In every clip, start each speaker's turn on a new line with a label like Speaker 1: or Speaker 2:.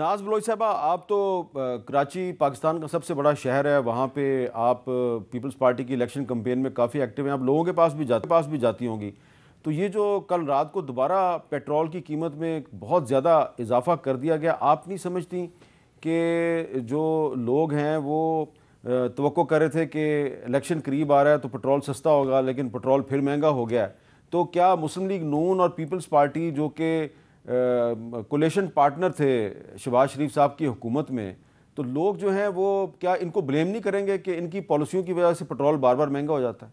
Speaker 1: नाज बलोच साहबा आप तो कराची पाकिस्तान का सबसे बड़ा शहर है वहाँ पे आप पीपल्स पार्टी की इलेक्शन कम्पेन में काफ़ी एक्टिव हैं आप लोगों के पास भी जाते पास भी जाती होंगी तो ये जो कल रात को दोबारा पेट्रोल की कीमत में बहुत ज़्यादा इजाफा कर दिया गया आप नहीं समझती कि जो लोग हैं वो तो कर रहे थे कि इलेक्शन करीब आ रहा है तो पेट्रोल सस्ता होगा लेकिन पेट्रोल फिर महंगा हो गया तो क्या मुस्लिम लीग नून और पीपल्स पार्टी जो कि कोलेशन पार्टनर थे शबाज शरीफ साहब की हुकूमत में तो लोग जो हैं वो क्या इनको ब्लेम नहीं करेंगे कि इनकी पॉलिसियों की वजह से पेट्रोल बार बार महंगा हो जाता है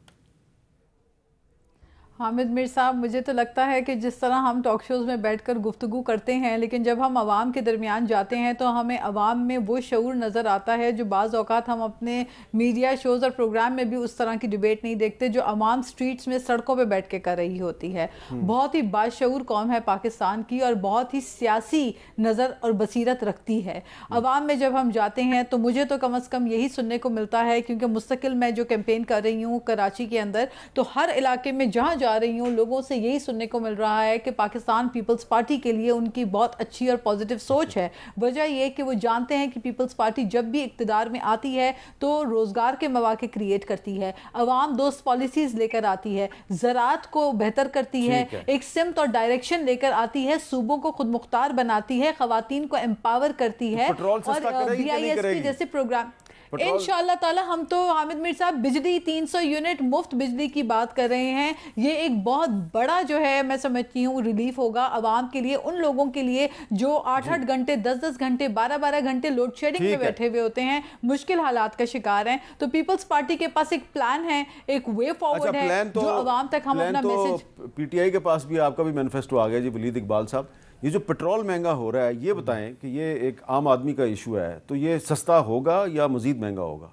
Speaker 2: हामिद मिर साहब मुझे तो लगता है कि जिस तरह हम टॉक शोज़ में बैठ कर गुफ्तु करते हैं लेकिन जब हम आवाम के दरमियान जाते हैं तो हमें आवाम में वो शूर नज़र आता है जो बाज़ अवत हम अपने मीडिया शोज़ और प्रोग्राम में भी उस तरह की डिबेट नहीं देखते जो आवाम स्ट्रीट्स में सड़कों पर बैठ के कर रही होती है हम्म। बहुत ही बाशूर कौम है पाकिस्तान की और बहुत ही सियासी नज़र और बसरत रखती है हम्म। आवाम में जब हम जाते हैं तो मुझे तो कम अज़ कम यही सुनने को मिलता है क्योंकि मुस्तकिल मैं जो कैंपेन कर रही हूँ कराची के अंदर तो हर इलाके में जहाँ आ रही हूँ लोगों से यही सुनने को मिल रहा है कि पाकिस्तान पीपल्स पार्टी के लिए उनकी बहुत अच्छी और पॉजिटिव सोच है वजह यह कि वो जानते हैं कि पीपल्स पार्टी जब भी इकतदार में आती है तो रोज़गार के मौाक़ क्रिएट करती है अवाम दोस्त पॉलिसीज़ लेकर आती है ज़रात को बेहतर करती है, है एक सिमत और डायरेक्शन लेकर आती है सूबों को खुद मुख्तार बनाती है ख़वान को एम्पावर करती तो है और बी आई एस पी जैसे प्रोग्राम इन ताला हम तो हामिद मीर साहब बिजली 300 यूनिट मुफ्त बिजली की बात कर रहे हैं ये एक बहुत बड़ा जो है मैं समझती हूँ रिलीफ होगा आवाम के लिए उन लोगों के लिए जो आठ आठ घंटे दस दस घंटे बारह बारह घंटे लोड शेडिंग में बैठे हुए होते हैं मुश्किल हालात का शिकार हैं तो पीपल्स पार्टी के पास एक प्लान है एक वे फॉरवर्ड अच्छा, है तो- जो आवाम तक हम अपना मैसेज
Speaker 1: तो पीटीआई के पास भी आपका भी मैनिफेस्टो आ गया जी वलीद इकबाल साहब ये जो पेट्रोल महंगा हो रहा है ये बताएं कि ये एक आम आदमी का इशू है तो ये सस्ता होगा या मज़ीद महंगा होगा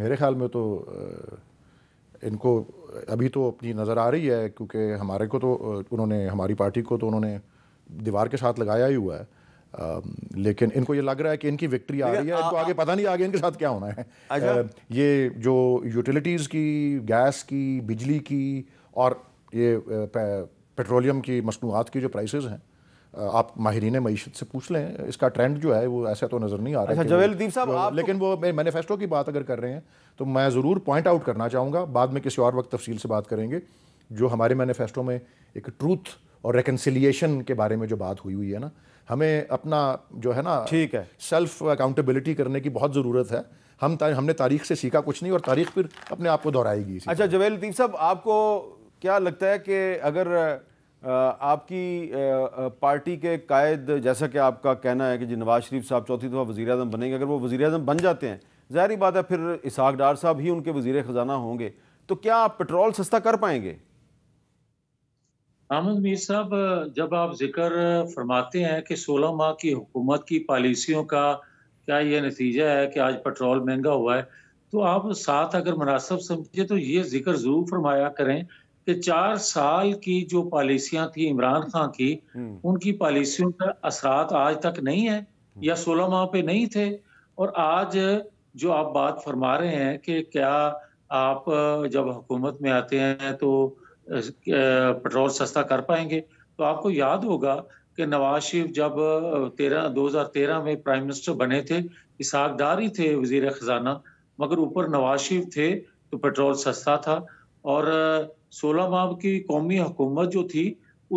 Speaker 3: मेरे ख्याल में तो इनको अभी तो अपनी नज़र आ रही है क्योंकि हमारे को तो उन्होंने हमारी पार्टी को तो उन्होंने दीवार के साथ लगाया ही हुआ है आ, लेकिन इनको ये लग रहा है कि इनकी विक्ट्री आ रही है इनको आगे पता नहीं आगे इनके साथ क्या होना है आ, अच्छा। ये जो यूटिलिटीज़ की गैस की बिजली की और ये पेट्रोलियम की मसनूआत की जो प्राइस हैं आप माहरीन मीशत से पूछ लें इसका ट्रेंड जो है वो ऐसा तो नज़र नहीं आ रहा अच्छा, जवेलदीप साहब लेकिन वो मैनिफेस्टो की बात अगर कर रहे हैं तो मैं ज़रूर पॉइंट आउट करना चाहूँगा बाद में किसी और वक्त तफसील से बात करेंगे जो हमारे मैनिफेस्टो में एक ट्रूथ और रिकन्सिलियेशन के बारे में जो बात हुई हुई है ना हमें अपना जो है ना ठीक है सेल्फ अकाउंटेबिलिटी करने की बहुत ज़रूरत है हम हमने तारीख से सीखा कुछ नहीं और तारीख फिर अपने आप को दोहराएगी
Speaker 1: अच्छा जवेलदीप साहब आपको क्या लगता है कि अगर आपकी पार्टी के कायद जैसा कि आपका कहना है कि जी नवाज शरीफ साहब चौथी दफ़ा वज़ी अजम बनेंगे अगर वो वज़ी अजम बन जाते हैं ज़ाहरी बात है फिर इसहाक डार साहब ही उनके वज़ी ख़जाना होंगे तो क्या आप पेट्रोल सस्ता कर पाएंगे
Speaker 4: अहमद मीर साहब जब आप जिक्र फरमाते हैं कि 16 माह की हुकूमत की पॉलिसियों का क्या ये नतीजा है कि आज पेट्रोल महंगा हुआ है तो आप साथ अगर मुनासब समझे तो ये जिक्र ज़रूर फरमाया करें कि चार साल की जो पॉलिसियां थी इमरान खान की हम्म। उनकी पॉलिसियों का असरात आज तक नहीं है या सोलह माह पे नहीं थे और आज जो आप बात फरमा रहे हैं कि क्या आप जब हुकूमत में आते हैं तो पेट्रोल सस्ता कर पाएंगे तो आपको याद होगा कि नवाज शरीफ जब तेरह दो हज़ार तेरह में प्राइम मिनिस्टर बने थे इसाकदार ही थे वजीर ख़जाना मगर ऊपर नवाज शरीफ थे तो पेट्रोल सस्ता था और सोलह माह की कौमी हुकूमत जो थी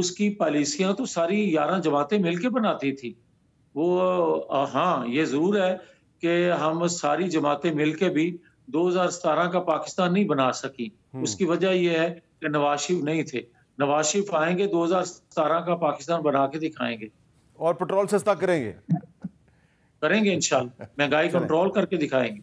Speaker 4: उसकी पॉलिसियां तो सारी ग्यारह जमातें मिलकर बनाती थी वो हाँ ये ज़रूर है कि हम सारी जमातें के भी 2017 का पाकिस्तान नहीं बना सकी हम्म। उसकी वजह यह है कि नवाज शरीफ नहीं थे नवाज शरीफ आएंगे 2017 का पाकिस्तान बना के दिखाएंगे और पेट्रोल सस्ता करेंगे करेंगे इंशाल्लाह महंगाई कंट्रोल करके दिखाएंगे